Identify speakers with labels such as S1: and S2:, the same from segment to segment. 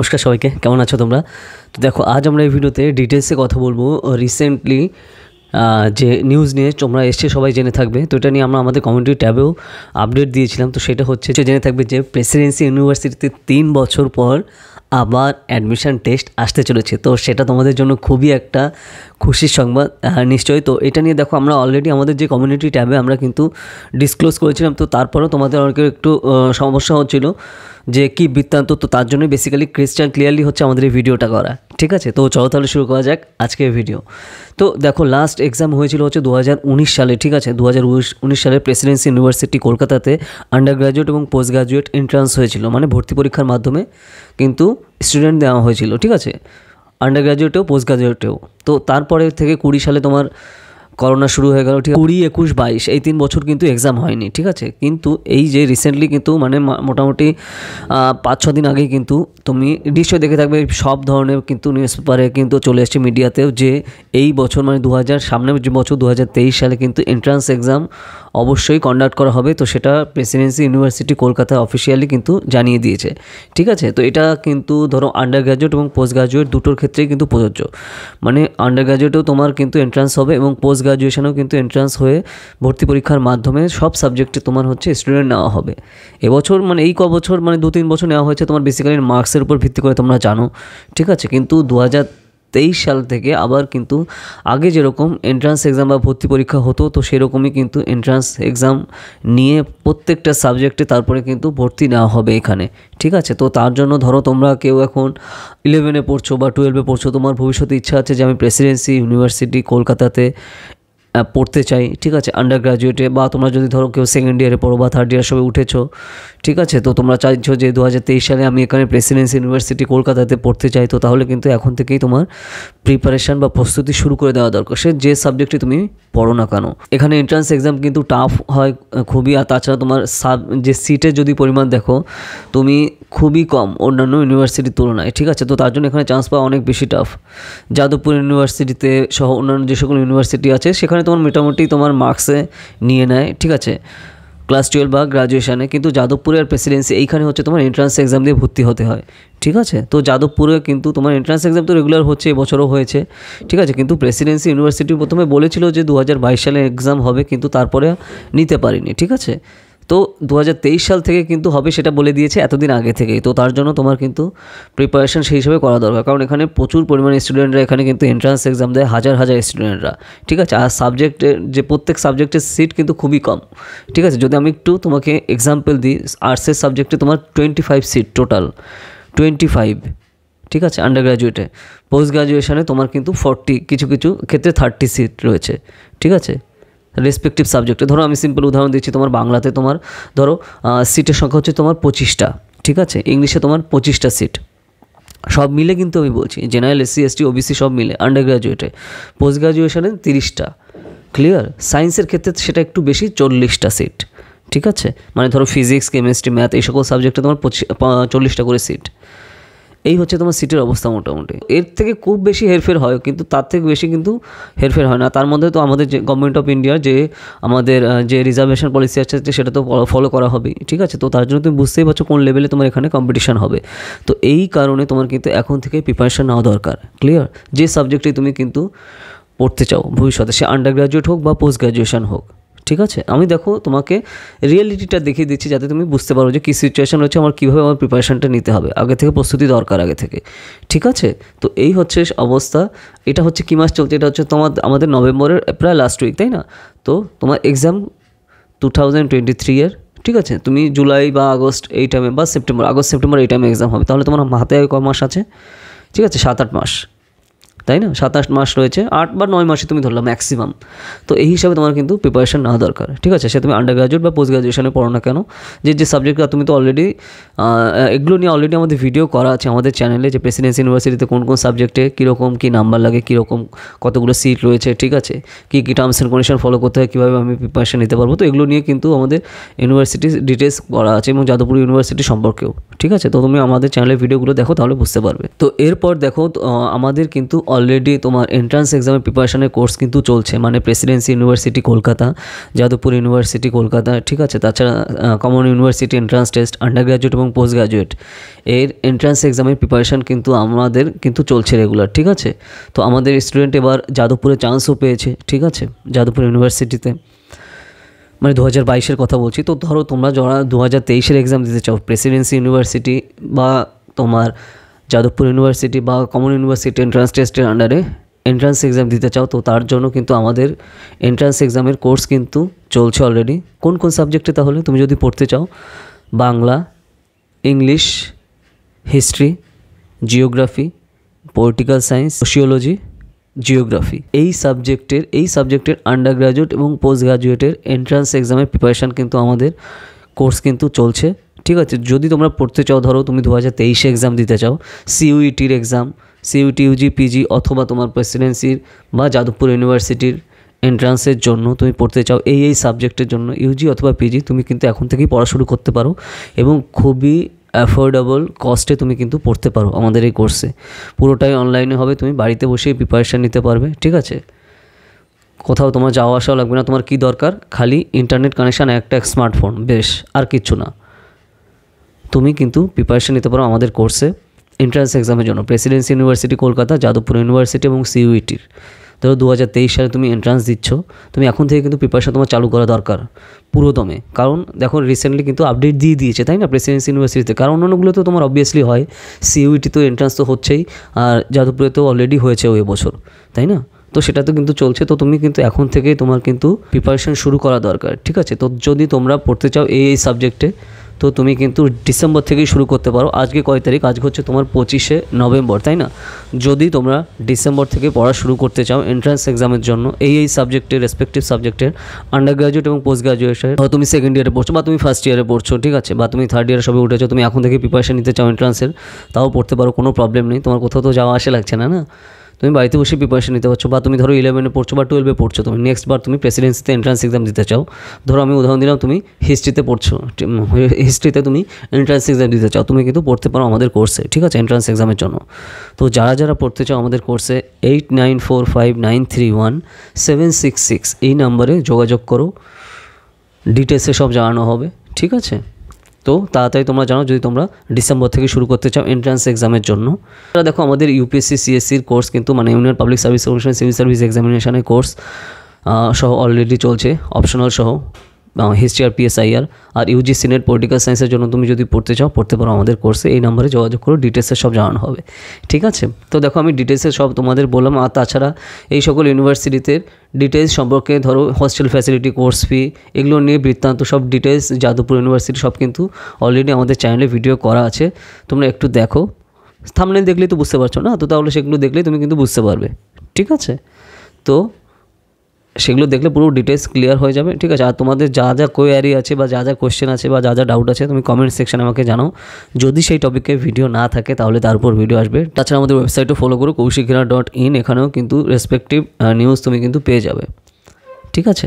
S1: নমস্কার সবাইকে কেমন আছো তোমরা তো দেখো আজ আমরা এই ভিডিওতে ডিটেলসে কথা বলবো রিসেন্টলি যে নিউজ নিয়ে তোমরা এসছে সবাই জেনে থাকবে তো এটা নিয়ে আমরা আমাদের কমিউনিটি ট্যাবেও আপডেট দিয়েছিলাম তো সেটা হচ্ছে জেনে থাকবে যে প্রেসিডেন্সি ইউনিভার্সিটিতে তিন বছর পর আবার অ্যাডমিশান টেস্ট আসতে চলেছে তো সেটা তোমাদের জন্য খুবই একটা খুশির সংবাদ নিশ্চয়ই তো এটা নিয়ে দেখো আমরা অলরেডি আমাদের যে কমিউনিটি ট্যাবে আমরা কিন্তু ডিসক্লোজ করেছিলাম তো তারপরেও তোমাদের অনেকের একটু সমস্যা হচ্ছিলো যে কী বৃত্তান্ত তো তার জন্যই বেসিক্যালি ক্রিস্টান ক্লিয়ারলি হচ্ছে আমাদের এই ভিডিওটা করা ঠিক আছে তো চলো তাহলে শুরু করা যাক আজকের ভিডিও তো দেখো লাস্ট এক্সাম হয়েছিল হচ্ছে দু সালে ঠিক আছে দু সালে প্রেসিডেন্সি ইউনিভার্সিটি কলকাতাতে আন্ডার গ্র্যাজুয়েট এবং পোস্ট গ্র্যাজুয়েট এন্ট্রান্স হয়েছিল মানে ভর্তি পরীক্ষার মাধ্যমে কিন্তু স্টুডেন্ট দেওয়া হয়েছিল ঠিক আছে আন্ডার গ্র্যাজুয়েটেও পোস্ট গ্র্যাজুয়েটেও তো তারপরে থেকে কুড়ি সালে তোমার করোনা শুরু হয়ে গেল ঠিক কুড়ি একুশ বাইশ এই তিন বছর কিন্তু এক্সাম হয়নি ঠিক আছে কিন্তু এই যে রিসেন্টলি কিন্তু মানে মোটামুটি পাঁচ ছ দিন আগে কিন্তু তুমি নিশ্চয় দেখে থাকবে সব ধরনের কিন্তু নিউজ পেপারে কিন্তু চলে এসছে মিডিয়াতেও যে এই বছর মানে দু হাজার সামনের যে বছর দু হাজার তেইশ সালে কিন্তু এন্ট্রান্স এক্সাম অবশ্যই কন্ডাক্ট করা হবে তো সেটা প্রেসিডেন্সি ইউনিভার্সিটি কলকাতা অফিসিয়ালি কিন্তু জানিয়ে দিয়েছে ঠিক আছে তো এটা কিন্তু ধরো আন্ডার গ্র্যাজুয়েট এবং পোস্ট গ্র্যাজুয়েট দুটোর ক্ষেত্রেই কিন্তু প্রযোজ্য মানে আন্ডার গ্র্যাজুয়েটেও তোমার কিন্তু এন্ট্রান্স হবে এবং পোস্ট গ্রাজুয়েশনেও কিন্তু এন্ট্রান্স হয়ে ভর্তি পরীক্ষার মাধ্যমে সব সাবজেক্টে তোমার হচ্ছে স্টুডেন্ট নেওয়া হবে এবছর মানে এই ক বছর মানে দু তিন বছর নেওয়া হয়েছে তোমার বেসিক্যালি মার্কসের উপর ভিত্তি করে তোমরা জানো ঠিক আছে কিন্তু দু হাজার তেইশ সাল থেকে আবার কিন্তু আগে যেরকম এন্ট্রান্স এক্সাম বা ভর্তি পরীক্ষা হতো তো সেরকমই কিন্তু এন্ট্রান্স এক্সাম নিয়ে প্রত্যেকটা সাবজেক্টে তারপরে কিন্তু ভর্তি নেওয়া হবে এখানে ঠিক আছে তো তার জন্য ধরো তোমরা কেউ এখন ইলেভেনে পড়ছো বা টুয়েলভে পড়ছো তোমার ভবিষ্যতে ইচ্ছা আছে যে আমি প্রেসিডেন্সি ইউনিভার্সিটি কলকাতাতে পড়তে চাই ঠিক আছে আন্ডার গ্রাজুয়েটে বা তোমরা যদি ধরো কেউ সেকেন্ড ইয়ারে পড়ো বা থার্ড ইয়ার সবে উঠেছো ঠিক আছে তো তোমরা চাইছো যে দু সালে আমি এখানে প্রেসিডেন্সি ইউনিভার্সিটি কলকাতাতে পড়তে চাই তো তাহলে কিন্তু এখন থেকেই তোমার প্রিপারেশান বা প্রস্তুতি শুরু করে দেওয়া দরকার সে যে সাবজেক্টে তুমি পড়ো না কেন এখানে এন্ট্রান্স এক্সাম কিন্তু টাফ হয় খুবই আর তাছাড়া তোমার সাব যে সিটের যদি পরিমাণ দেখো তুমি খুবই কম অন্যান্য ইউনিভার্সিটির তুলনায় ঠিক আছে তো তার জন্য এখানে চান্স পাওয়া অনেক বেশি টাফ যাদবপুর ইউনিভার্সিটিতে সহ অন্যান্য যে সকল ইউনিভার্সিটি আছে সেখানে তোমার মোটামুটি তোমার মার্কসে নিয়ে নেয় ঠিক আছে ক্লাস টুয়েলভ বা গ্রাজুয়েশানে কিন্তু যাদবপুরের প্রেসিডেন্সি এইখানে হচ্ছে তোমার এন্ট্রান্স এক্সাম দিয়ে ভর্তি হতে হয় ঠিক আছে তো যাদবপুরে কিন্তু তোমার এন্ট্রান্স এক্সাম তো রেগুলার হচ্ছে এবছরও হয়েছে ঠিক আছে কিন্তু প্রেসিডেন্সি ইউনিভার্সিটি প্রথমে বলেছিল যে দু সালে এক্সাম হবে কিন্তু তারপরে নিতে পারিনি ঠিক আছে তো দু সাল থেকে কিন্তু হবে সেটা বলে দিয়েছে এতদিন আগে থেকেই তো তার জন্য তোমার কিন্তু প্রিপারেশন সেই হিসেবে করা দরকার কারণ এখানে প্রচুর পরিমাণে স্টুডেন্টরা এখানে কিন্তু এন্ট্রান্স এক্সাম দেয় হাজার হাজার স্টুডেন্টরা ঠিক আছে আর সাবজেক্টের যে প্রত্যেক সাবজেক্টের সিট কিন্তু খুবই কম ঠিক আছে যদি আমি একটু তোমাকে এক্সাম্পল দিই আর্টসের সাবজেক্টে তোমার twenty five seat total twenty five ঠিক আছে আন্ডার গ্র্যাজুয়েটে পোস্ট গ্র্যাজুয়েশানে তোমার কিন্তু ফর্টি কিছু কিছু ক্ষেত্রে থার্টি সিট রয়েছে ঠিক আছে রেসপেক্টিভ সাবজেক্টে ধরো আমি সিম্পল উদাহরণ দিচ্ছি তোমার বাংলাতে তোমার ধরো সিটের সংখ্যা হচ্ছে তোমার পঁচিশটা ঠিক আছে ইংলিশে তোমার পঁচিশটা সিট সব মিলে কিন্তু আমি বলছি জেনারেল এসসি এসটি ওবিসি সব মিলে আন্ডার গ্রাজুয়েটে পোস্ট গ্রাজুয়েশানে তিরিশটা ক্লিয়ার সায়েন্সের ক্ষেত্রে সেটা একটু বেশি চল্লিশটা সিট ঠিক আছে মানে ধরো ফিজিক্স কেমিস্ট্রি ম্যাথ এই সকল সাবজেক্টে তোমার পঁচিশ চল্লিশটা করে সিট এই হচ্ছে তোমার সিটের অবস্থা মোটামুটি এর থেকে খুব বেশি হেরফের হয় কিন্তু তার থেকে বেশি কিন্তু হেরফের হয় না তার মধ্যে তো আমাদের যে গভর্নমেন্ট অফ ইন্ডিয়ার যে আমাদের যে রিজার্ভেশন পলিসি আছে সেটা তো ফলো করা হবে ঠিক আছে তো তার জন্য তুমি বুঝতেই পারছো কোন লেভেলে তোমার এখানে কম্পিটিশান হবে তো এই কারণে তোমার কিন্তু এখন থেকে প্রিপারেশান নেওয়া দরকার ক্লিয়ার যে সাবজেক্টে তুমি কিন্তু পড়তে চাও ভবিষ্যতে সে আন্ডার গ্র্যাজুয়েট হোক বা পোস্ট গ্র্যাজুয়েশান হোক ঠিক আছে আমি দেখো তোমাকে রিয়েলিটিটা দেখিয়ে দিচ্ছি যাতে তুমি বুঝতে পারো যে কী সিচুয়েশান রয়েছে আমার কীভাবে আমার প্রিপারেশানটা নিতে হবে আগে থেকে প্রস্তুতি দরকার আগে থেকে ঠিক আছে তো এই হচ্ছে অবস্থা এটা হচ্ছে কী মাস চলছে এটা হচ্ছে তোমার আমাদের নভেম্বরের প্রায় লাস্ট উইক তাই না তো তোমার exam two thousand twenty three ঠিক আছে তুমি জুলাই বা আগস্ট এই টাইমে বা সেপ্টেম্বর আগস্ট সেপ্টেম্বর এই টাইমে এক্সাম হবে তাহলে তোমার হাতে ক মাস আছে ঠিক আছে সাত আট মাস তাই না সাতাশ মাস রয়েছে আট বা নয় মাসে তুমি ধরলাম ম্যাক্সিমাম তো এই হিসাবে তোমার কিন্তু প্রিপারেশান নেওয়া দরকার ঠিক আছে সে তুমি আন্ডার গ্রাজুয়েট বা পোস্ট গ্রাজুয়েশনে পড়ো না কেন যে যে সাবজেক্টগুলো তুমি তো অলরেডি এগুলো নিয়ে অলরেডি আমাদের ভিডিও করা আছে আমাদের চ্যানেলে যে প্রেসিডেন্সি ইউনিভার্সিটিতে কোন কোন সাবজেক্টে কীরকম কী নাম্বার লাগে কীরকম কতগুলো সিট রয়েছে ঠিক আছে কী কী টার্মস অ্যান্ড কন্ডিশন ফলো করতে হয় কীভাবে আমি প্রিপারেশান নিতে পারবো তো এগুলো নিয়ে কিন্তু আমাদের ইউনিভার্সিটি ডিটেলস করা আছে এবং যাদবপুর ইউনিভার্সিটি সম্পর্কেও ঠিক আছে তো তুমি আমাদের চ্যানেলের ভিডিওগুলো দেখো তাহলে বুঝতে পারবে তো এরপর দেখো আমাদের কিন্তু অলরেডি তোমার এন্ট্রান্স এক্সামের প্রিপারেশনের কোর্স কিন্তু চলছে মানে Presidency University Kolkata Jadavpur University Kolkata ঠিক আছে তাছাড়া common university entrance test undergraduate এবং পোস্ট গ্র্যাজুয়েট এর এন্ট্রান্স এক্সামের প্রিপারেশান কিন্তু আমাদের কিন্তু চলছে রেগুলার ঠিক আছে তো আমাদের স্টুডেন্ট এবার যাদবপুরে চান্সও পেয়েছে ঠিক আছে যাদবপুর ইউনিভার্সিটিতে মানে দু হাজার বাইশের কথা বলছি তো ধরো তোমরা যারা দু হাজার তেইশের এক্সাম দিতে চাও প্রেসিডেন্সি ইউনিভার্সিটি বা তোমার যাদবপুর ইউনিভার্সিটি বা কমন ইউনিভার্সিটি এন্ট্রান্স টেস্টের আন্ডারে এন্ট্রান্স এক্সাম দিতে চাও তো তার জন্য কিন্তু আমাদের এন্ট্রান্স এক্সামের কোর্স কিন্তু চলছে অলরেডি কোন কোন সাবজেক্টে তাহলে তুমি যদি পড়তে চাও Bangla English history geography political science sociology geography এই সাবজেক্টের এই সাবজেক্টের আন্ডার গ্রাজুয়েট এবং পোস্ট গ্রাজুয়েটের এন্ট্রান্স এক্সামের প্রিপারেশান কিন্তু আমাদের কোর্স কিন্তু চলছে ঠিক আছে যদি তোমরা পড়তে চাও ধরো তুমি দু হাজার তেইশে এক্সাম দিতে চাও সিইউইটির এক্সাম সিউইটি ইউজি পিজি অথবা তোমার প্রেসিডেন্সির বা যাদবপুর ইউনিভার্সিটির এন্ট্রান্সের জন্য তুমি পড়তে চাও এই এই সাবজেক্টের জন্য ইউজি অথবা পিজি তুমি কিন্তু এখন থেকেই পড়া শুরু করতে পারো এবং খুবই অ্যাফোর্ডেবল কস্টে তুমি কিন্তু পড়তে পারো আমাদের এই কোর্সে পুরোটাই অনলাইনে হবে তুমি বাড়িতে বসেই প্রিপারেশান নিতে পারবে ঠিক আছে কোথাও তোমার যাওয়া আসাও লাগবে না তোমার কি দরকার খালি ইন্টারনেট কানেকশান একটা স্মার্টফোন বেশ আর কিচ্ছু না তুমি কিন্তু প্রিপারেশন নিতে পারো আমাদের কোর্সে এন্ট্রান্স এক্সামের জন্য Presidency University Kolkata Jadavpur University এবং সিইউইটির e ধরো দু হাজার তেইশ সালে তুমি এন্ট্রান্স দিচ্ছ তুমি এখন থেকে কিন্তু প্রিপারেশন তোমার চালু করা দরকার পুরোদমে কারণ দেখো রিসেন্টলি কিন্তু আপডেট দিয়ে দিয়েছে তাই না প্রেসিডেন্সি ইউনিভার্সিটিতে কারণ অন্যগুলো তো তোমার অবভিয়াসলি হয় সিইউইটি e তো এন্ট্রান্স তো হচ্ছেই আর যাদবপুরে তো অলরেডি হয়েছে ওই বছর তাই না তো সেটা তো কিন্তু চলছে তো তুমি কিন্তু এখন থেকেই তোমার কিন্তু প্রিপারেশন শুরু করা দরকার ঠিক আছে তো যদি তোমরা পড়তে চাও এই এই সাবজেক্টে তো তুমি কিন্তু ডিসেম্বর থেকেই শুরু করতে পারো আজকে কয় তারিখ আজকে হচ্ছে তোমার পঁচিশে নভেম্বর তাই না যদি তোমরা ডিসেম্বর থেকে পড়া শুরু করতে চাও এন্ট্রান্স এক্সামের জন্য এই এই সাবজেক্টের রেসপেক্টিভ সাবজেক্টের আন্ডার গ্রাজুয়েট এবং পোস্ট গ্রাজুয়েশন তুমি সেকেন্ড ইয়ারে পড়ছো বা তুমি ফার্স্ট ইয়ারে পড়ছো ঠিক আছে বা তুমি থার্ড ইয়ারে সবে উঠেছো তুমি এখন থেকে প্রিপারেশন নিতে চাও এন্ট্রান্সের তাও পড়তে পারো কোনো প্রবলেম নেই তোমার কোথাও তো যাওয়া আসে লাগছে না না তুমি বাড়িতে বসে প্রিপারেশন নিতে পারছো বা তুমি ধরো ইলেভেনে পড়ছো বা টুয়েলভে পড়ছো তুমি নেক্সট বার তুমি প্রেসিডেন্সিতে এন্ট্রান্স এক্সাম দিতে চাও ধরো আমি উদাহরণ দিলাম তুমি হিস্ট্রিতে পড়ছো হিস্ট্রিতে তুমি এন্ট্রান্স এক্সাম দিতে চাও তুমি কিন্তু পড়তে পারো আমাদের কোর্সে ঠিক আছে এন্ট্রান্স এক্সামের জন্য তো যারা যারা পড়তে চাও আমাদের কোর্সে eight nine four five nine three one seven six six এই নাম্বারে যোগাযোগ করো ডিটেলসে সব জানানো হবে ঠিক আছে তো তাড়াতাড়ি তোমরা জানো যদি তোমরা ডিসেম্বর থেকে শুরু করতে চাও এন্ট্রান্স এক্সামের জন্য তারা দেখো আমাদের ইউপিএসসি সিএসসির কোর্স কিন্তু মানে Union Public Service Commission civil service এক্সামিনেশনের কোর্স সহ অলরেডি চলছে অপশনাল সহ হিস্ট্রি আর পিএসআইআর আর ইউজি সিনেট পলিটিক্যাল সায়েন্সের জন্য তুমি যদি পড়তে চাও পড়তে পারো আমাদের কোর্সে এই নম্বরে যোগাযোগ করো ডিটেলসে সব জানানো হবে ঠিক আছে তো দেখো আমি ডিটেলসে সব তোমাদের বললাম আর তাছাড়া এই সকল ইউনিভার্সিটিতে ডিটেলস সম্পর্কে ধরো হস্টেল ফ্যাসিলিটি কোর্স ফি এগুলো নিয়ে বৃত্তান্ত সব ডিটেলস যাদবপুর ইউনিভার্সিটি সব কিন্তু অলরেডি আমাদের চ্যানেলে ভিডিও করা আছে তোমরা একটু দেখো থামলে দেখলেই তো বুঝতে পারছো না তো তাহলে সেগুলো দেখলেই তুমি কিন্তু বুঝতে পারবে ঠিক আছে তো সেগুলো দেখলে পুরো ডিটেলস ক্লিয়ার হয়ে যাবে ঠিক আছে আর তোমাদের যা যা কোয়ারি আছে বা যা যা কোয়েশ্চেন আছে বা যা যা ডাউট আছে তুমি কমেন্ট সেকশানে আমাকে জানাও যদি সেই টপিকে ভিডিও না থাকে তাহলে তার উপর ভিডিও আসবে তাছাড়া আমাদের ওয়েবসাইটও ফলো করো কৌশিকরা ডট ইন এখানেও কিন্তু রেসপেক্টিভ নিউজ তুমি কিন্তু পেয়ে যাবে ঠিক আছে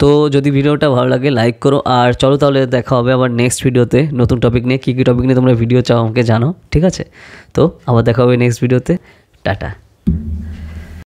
S1: তো যদি ভিডিওটা ভালো লাগে লাইক করো আর চলো তাহলে দেখা হবে আবার নেক্সট ভিডিওতে নতুন টপিক নিয়ে কী কী টপিক নিয়ে তোমরা ভিডিও চাও আমাকে জানো ঠিক আছে তো আবার দেখা হবে নেক্সট ভিডিওতে টাটা